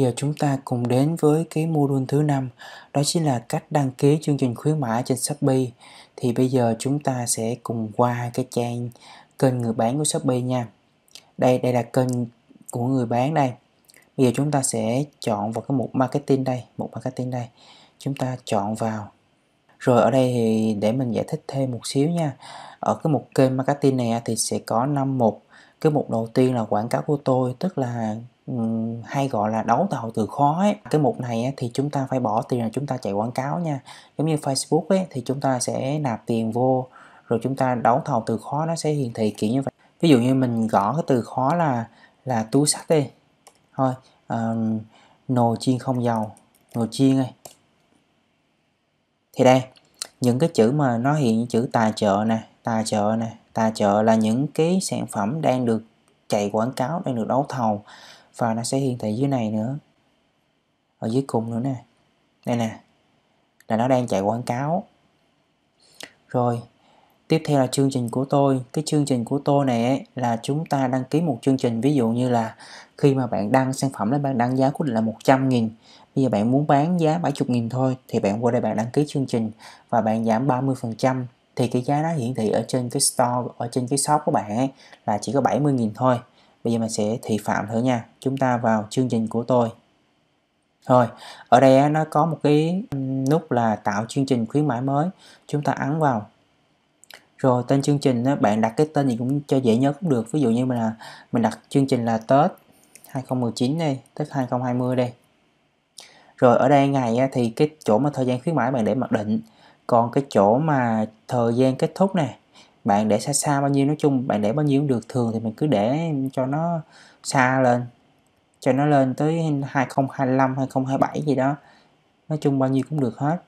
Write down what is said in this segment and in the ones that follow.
giờ chúng ta cùng đến với cái module thứ năm đó chính là cách đăng ký chương trình khuyến mãi trên Shopee. Thì bây giờ chúng ta sẽ cùng qua cái trang kênh người bán của Shopee nha. Đây đây là kênh của người bán đây. Bây giờ chúng ta sẽ chọn vào cái mục marketing đây, mục marketing đây. Chúng ta chọn vào. Rồi ở đây thì để mình giải thích thêm một xíu nha. Ở cái mục kênh marketing này thì sẽ có năm mục. Cái mục đầu tiên là quảng cáo của tôi, tức là hay gọi là đấu thầu từ khó ấy. cái mục này thì chúng ta phải bỏ tiền là chúng ta chạy quảng cáo nha giống như Facebook ấy, thì chúng ta sẽ nạp tiền vô rồi chúng ta đấu thầu từ khó nó sẽ hiển thị kiểu như vậy ví dụ như mình gõ cái từ khó là là túi sách đi thôi um, nồi chiên không dầu nồi chiên này thì đây những cái chữ mà nó hiện chữ tài trợ nè tài trợ nè tài trợ là những cái sản phẩm đang được chạy quảng cáo đang được đấu thầu và nó sẽ hiển thị dưới này nữa ở dưới cùng nữa nè đây nè là nó đang chạy quảng cáo rồi tiếp theo là chương trình của tôi cái chương trình của tôi này ấy, là chúng ta đăng ký một chương trình ví dụ như là khi mà bạn đăng sản phẩm là bạn đăng giá quyết định là 100 nghìn bây giờ bạn muốn bán giá 70 nghìn thôi thì bạn qua đây bạn đăng ký chương trình và bạn giảm 30 phần trăm thì cái giá nó hiển thị ở trên cái store ở trên cái shop của bạn ấy là chỉ có 70 nghìn thôi Bây giờ mình sẽ thị phạm thử nha. Chúng ta vào chương trình của tôi. Rồi, ở đây nó có một cái nút là tạo chương trình khuyến mãi mới. Chúng ta ấn vào. Rồi tên chương trình đó, bạn đặt cái tên gì cũng cho dễ nhớ cũng được. Ví dụ như mình là mình đặt chương trình là Tết 2019 đây, Tết 2020 đây. Rồi ở đây ngày thì cái chỗ mà thời gian khuyến mãi bạn để mặc định. Còn cái chỗ mà thời gian kết thúc nè, bạn để xa xa bao nhiêu nói chung bạn để bao nhiêu cũng được thường thì mình cứ để cho nó xa lên cho nó lên tới 2025 2027 gì đó nói chung bao nhiêu cũng được hết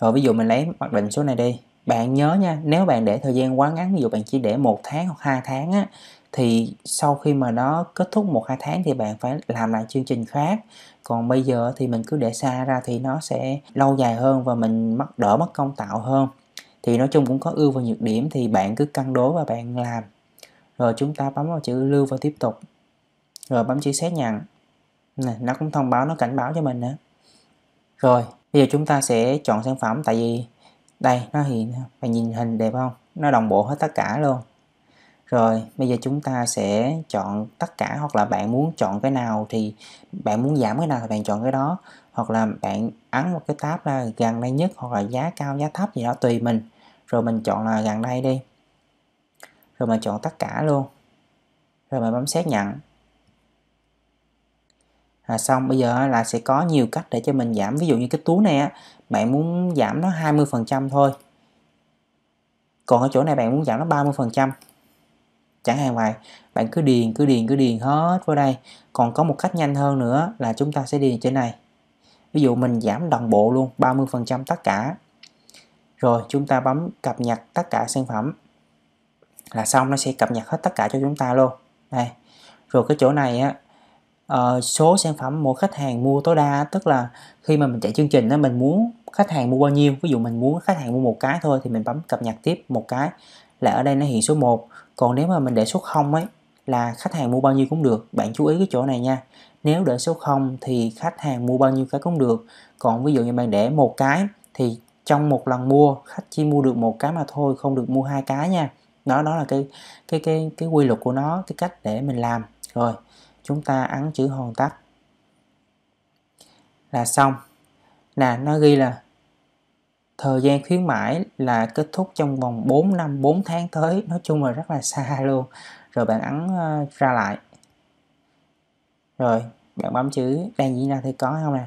rồi ví dụ mình lấy mặc định số này đi bạn nhớ nha nếu bạn để thời gian quá ngắn ví dụ bạn chỉ để một tháng hoặc hai tháng á thì sau khi mà nó kết thúc một hai tháng thì bạn phải làm lại chương trình khác còn bây giờ thì mình cứ để xa ra thì nó sẽ lâu dài hơn và mình mất đỡ mất công tạo hơn thì nói chung cũng có ưu và nhược điểm thì bạn cứ cân đối và bạn làm rồi chúng ta bấm vào chữ lưu và tiếp tục rồi bấm chữ xác nhận này, nó cũng thông báo nó cảnh báo cho mình nữa rồi bây giờ chúng ta sẽ chọn sản phẩm tại vì đây nó hiện bạn nhìn hình đẹp không nó đồng bộ hết tất cả luôn rồi bây giờ chúng ta sẽ chọn tất cả hoặc là bạn muốn chọn cái nào thì bạn muốn giảm cái nào thì bạn chọn cái đó hoặc là bạn ấn một cái tab là gần đây nhất hoặc là giá cao giá thấp gì đó tùy mình rồi mình chọn là gần đây đi rồi mình chọn tất cả luôn rồi mình bấm xác nhận à, xong bây giờ là sẽ có nhiều cách để cho mình giảm ví dụ như cái túi này á, bạn muốn giảm nó 20% thôi còn ở chỗ này bạn muốn giảm nó 30% chẳng hạn vậy bạn cứ điền cứ điền cứ điền hết vô đây còn có một cách nhanh hơn nữa là chúng ta sẽ điền trên này ví dụ mình giảm đồng bộ luôn 30% tất cả rồi chúng ta bấm cập nhật tất cả sản phẩm là xong nó sẽ cập nhật hết tất cả cho chúng ta luôn đây rồi cái chỗ này á uh, số sản phẩm mỗi khách hàng mua tối đa tức là khi mà mình chạy chương trình đó mình muốn khách hàng mua bao nhiêu ví dụ mình muốn khách hàng mua một cái thôi thì mình bấm cập nhật tiếp một cái là ở đây nó hiện số 1 còn nếu mà mình để số 0 ấy là khách hàng mua bao nhiêu cũng được bạn chú ý cái chỗ này nha nếu để số 0 thì khách hàng mua bao nhiêu cái cũng được còn ví dụ như bạn để một cái thì trong một lần mua khách chỉ mua được một cái mà thôi không được mua hai cái nha đó đó là cái cái cái cái quy luật của nó cái cách để mình làm rồi chúng ta ấn chữ hoàn tất là xong nè nó ghi là thời gian khuyến mãi là kết thúc trong vòng 4 năm 4 tháng tới nói chung là rất là xa luôn rồi bạn ấn ờ, ra lại rồi bạn bấm chữ đang diễn ra thì có không nè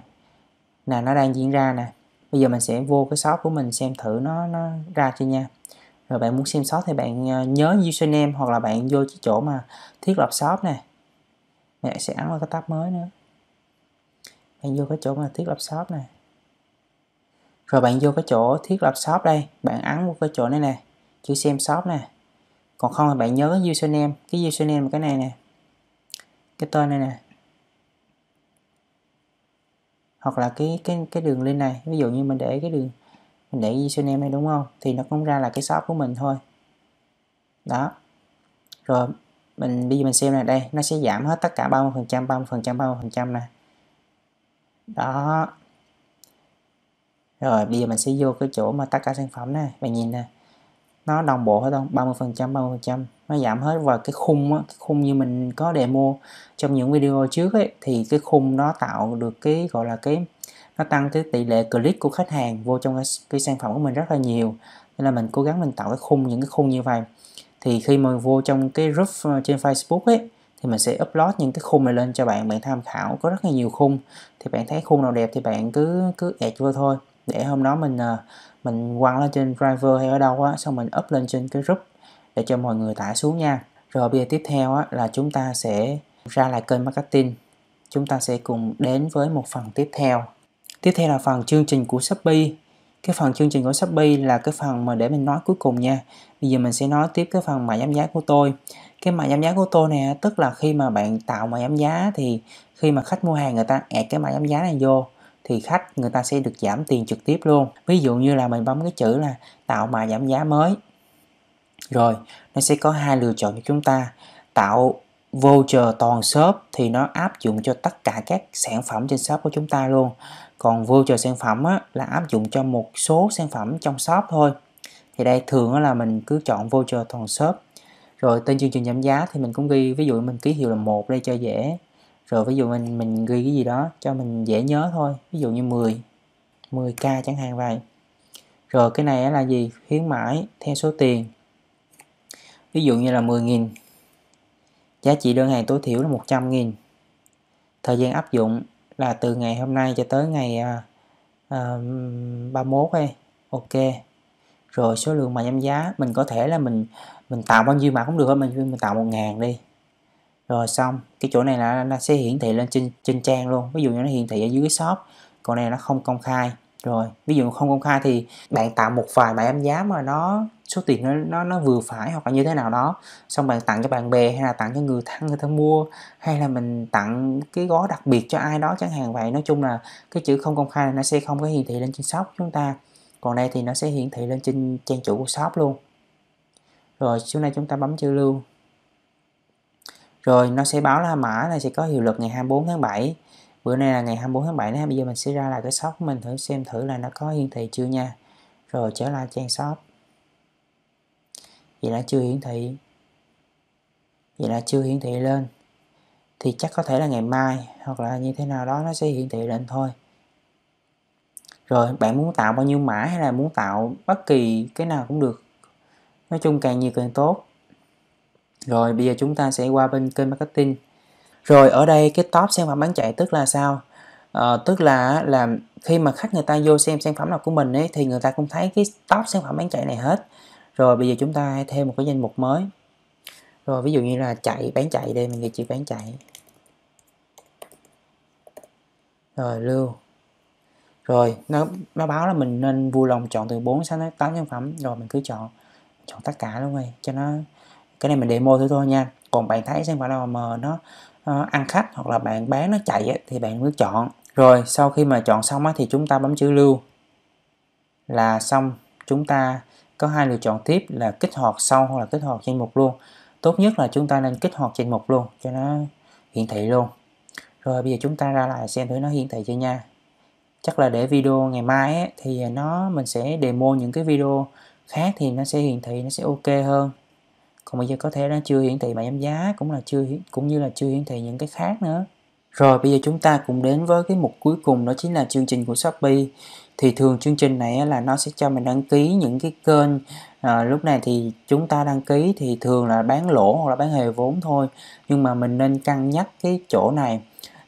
nè nó đang diễn ra nè bây giờ mình sẽ vô cái shop của mình xem thử nó nó ra chưa nha rồi bạn muốn xem shop thì bạn à, nhớ username hoặc là bạn vô cái chỗ mà thiết lập shop này bạn sẽ ấn vào cái tab mới nữa bạn vô cái chỗ mà thiết lập shop này rồi bạn vô cái chỗ thiết lập shop đây bạn ấn vào cái chỗ này nè chữ xem shop nè còn không thì bạn nhớ cái username cái username cái này nè cái tên này nè hoặc là cái cái cái đường link này ví dụ như mình để cái đường mình để username này đúng không thì nó cũng ra là cái shop của mình thôi đó rồi mình bây giờ mình xem này đây nó sẽ giảm hết tất cả 30 phần trăm 30 phần trăm 30 phần trăm nè đó rồi bây giờ mình sẽ vô cái chỗ mà tất cả sản phẩm này bạn nhìn nè nó đồng bộ hết không 30 phần trăm 30 phần trăm nó giảm hết và cái khung á, cái khung như mình có demo trong những video trước ấy thì cái khung nó tạo được cái gọi là cái nó tăng cái tỷ lệ click của khách hàng vô trong cái, cái sản phẩm của mình rất là nhiều nên là mình cố gắng mình tạo cái khung những cái khung như vậy thì khi mà vô trong cái group ờ, trên Facebook ấy thì mình sẽ upload những cái khung này lên cho bạn bạn tham khảo có rất là nhiều khung thì bạn thấy khung nào đẹp thì bạn cứ cứ add vô thôi để hôm đó mình ờ, mình quăng lên trên driver hay ở đâu á xong mình up lên trên cái group để cho mọi người tải xuống nha rồi bây giờ tiếp theo á, là chúng ta sẽ ra lại kênh marketing chúng ta sẽ cùng đến với một phần tiếp theo tiếp theo là phần chương trình của Shopee cái phần chương trình của Shopee là cái phần mà để mình nói cuối cùng nha bây giờ mình sẽ nói tiếp cái phần mã giảm giá của tôi cái mã giảm giá của tôi nè tức là khi mà bạn tạo mã giảm giá thì khi mà khách mua hàng người ta ẹt cái mã giảm giá này vô thì khách người ta sẽ được giảm tiền trực tiếp luôn ví dụ như là mình bấm cái chữ là tạo mã giảm giá mới rồi nó sẽ có hai lựa chọn cho chúng ta tạo voucher toàn shop thì nó áp dụng cho tất cả các sản phẩm trên shop của chúng ta luôn còn voucher sản phẩm á, là áp dụng cho một số sản phẩm trong shop thôi thì đây thường là mình cứ chọn voucher toàn shop rồi tên chương trình giảm giá thì mình cũng ghi ví dụ mình ký hiệu là một đây cho dễ rồi ví dụ mình mình ghi cái gì đó cho mình dễ nhớ thôi ví dụ như 10 10k chẳng hạn vậy rồi cái này là gì khuyến mãi theo số tiền ví dụ như là 10.000 giá trị đơn hàng tối thiểu là 100.000 thời gian áp dụng là từ ngày hôm nay cho tới ngày uh, 31 đây ok rồi số lượng mà giảm giá mình có thể là mình mình tạo bao nhiêu mà cũng được mình mình tạo 1.000 đi rồi xong cái chỗ này là nó sẽ hiển thị lên trên trên trang luôn ví dụ như nó hiển thị ở dưới shop còn này nó không công khai rồi ví dụ không công khai thì bạn tạo một vài bài em giá mà nó số tiền nó, nó nó vừa phải hoặc là như thế nào đó xong bạn tặng cho bạn bè hay là tặng cho người thân người ta mua hay là mình tặng cái gói đặc biệt cho ai đó chẳng hạn vậy nói chung là cái chữ không công khai này nó sẽ không có hiển thị lên trên shop chúng ta còn đây thì nó sẽ hiển thị lên trên trang chủ của shop luôn rồi xuống đây chúng ta bấm chữ lưu rồi nó sẽ báo là mã này sẽ có hiệu lực ngày 24 tháng 7 bữa nay là ngày 24 tháng 7 đấy bây giờ mình sẽ ra là cái shop mình thử xem thử là nó có hiển thị chưa nha rồi trở lại trang shop vậy là chưa hiển thị vậy là chưa hiển thị lên thì chắc có thể là ngày mai hoặc là như thế nào đó nó sẽ hiển thị lên thôi rồi bạn muốn tạo bao nhiêu mã hay là muốn tạo bất kỳ cái nào cũng được nói chung càng nhiều càng tốt rồi bây giờ chúng ta sẽ qua bên kênh marketing. Rồi ở đây cái top sản phẩm bán chạy tức là sao? À, tức là là khi mà khách người ta vô xem sản phẩm nào của mình ấy thì người ta cũng thấy cái top sản phẩm bán chạy này hết. Rồi bây giờ chúng ta hãy thêm một cái danh mục mới. Rồi ví dụ như là chạy bán chạy đây mình ghi chữ bán chạy. Rồi lưu. Rồi nó nó báo là mình nên vui lòng chọn từ 4 đến 8 sản phẩm rồi mình cứ chọn chọn tất cả luôn rồi cho nó cái này mình demo thử thôi nha còn bạn thấy xem phẩm nào mà nó uh, ăn khách hoặc là bạn bán nó chạy ấy, thì bạn cứ chọn rồi sau khi mà chọn xong á, thì chúng ta bấm chữ lưu là xong chúng ta có hai lựa chọn tiếp là kích hoạt sau hoặc là kích hoạt danh mục luôn tốt nhất là chúng ta nên kích hoạt danh mục luôn cho nó hiển thị luôn rồi bây giờ chúng ta ra lại xem thử nó hiển thị chưa nha chắc là để video ngày mai ấy, thì ờ, nó mình sẽ demo những cái video khác thì nó sẽ hiển thị nó sẽ ok hơn còn bây giờ có thể đang chưa hiển thị mã giá cũng là chưa cũng như là chưa hiển thị những cái khác nữa rồi bây giờ chúng ta cùng đến với cái mục cuối cùng đó chính là chương trình của Shopee thì thường chương trình này là nó sẽ cho mình đăng ký những cái kênh à, lúc này thì chúng ta đăng ký thì thường là bán lỗ hoặc là bán hề vốn thôi nhưng mà mình nên cân nhắc cái chỗ này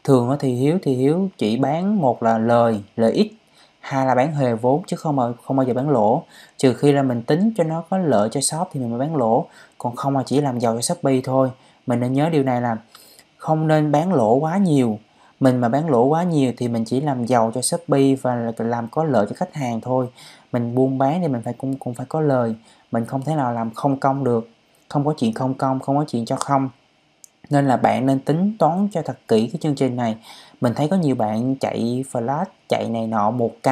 thường thì hiếu thì hiếu chỉ bán một là lời lợi ích hai là bán huề vốn chứ không bao, không bao giờ bán lỗ trừ khi là mình tính cho nó có lợi cho shop thì mình mới bán lỗ còn không mà chỉ làm giàu cho shopee thôi mình nên nhớ điều này là không nên bán lỗ quá nhiều mình mà bán lỗ quá nhiều thì mình chỉ làm giàu cho shopee và làm có lợi cho khách hàng thôi mình buôn bán thì mình phải cũng cũng phải có lời mình không thể nào làm không công được không có chuyện không công không có chuyện cho không nên là bạn nên tính toán cho thật kỹ cái chương trình này mình thấy có nhiều bạn chạy flash chạy này nọ một k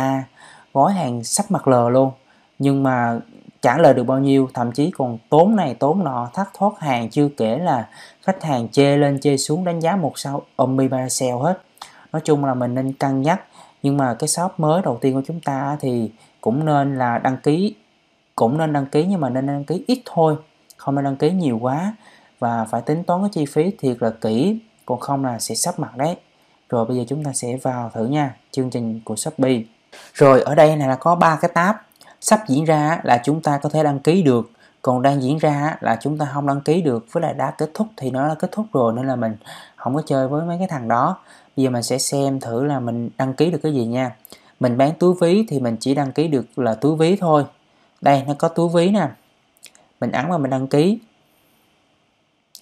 gói hàng sắp mặt lờ luôn nhưng mà trả lời được bao nhiêu thậm chí còn tốn này tốn nọ thắt thoát hàng chưa kể là khách hàng chê lên chê xuống đánh giá một sao omni ba sale hết nói chung là mình nên cân nhắc nhưng mà cái shop mới đầu tiên của chúng ta thì cũng nên là đăng ký cũng nên đăng ký nhưng mà nên đăng ký ít thôi không nên đăng ký nhiều quá và phải tính toán cái chi phí thiệt là kỹ còn không là sẽ sắp mặt đấy rồi bây giờ chúng ta sẽ vào thử nha chương trình của Shopee rồi ở đây này là có ba cái tab sắp diễn ra là chúng ta có thể đăng ký được còn đang diễn ra là chúng ta không đăng ký được với lại đã kết thúc thì nó đã kết thúc rồi nên là mình không có chơi với mấy cái thằng đó bây giờ mình sẽ xem thử là mình đăng ký được cái gì nha mình bán túi ví thì mình chỉ đăng ký được là túi ví thôi đây nó có túi ví nè mình ấn vào mình đăng ký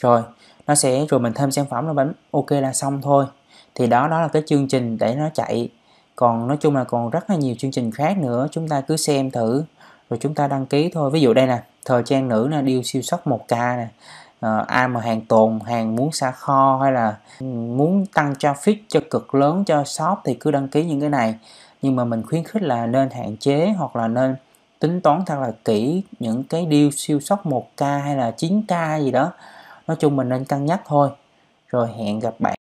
rồi nó sẽ rồi mình thêm sản phẩm nó bấm ok là xong thôi thì đó đó là cái chương trình để nó chạy còn nói chung là còn rất là nhiều chương trình khác nữa chúng ta cứ xem thử rồi chúng ta đăng ký thôi ví dụ đây nè thời trang nữ là điêu siêu sắc 1k nè ờ, ai mà hàng tồn hàng muốn xả kho hay là muốn tăng traffic cho cực lớn cho shop thì cứ đăng ký những cái này nhưng mà mình khuyến khích là nên hạn chế hoặc là nên tính toán thật là kỹ những cái deal siêu sóc 1k hay là 9k gì đó nói chung mình nên cân nhắc thôi rồi hẹn gặp bạn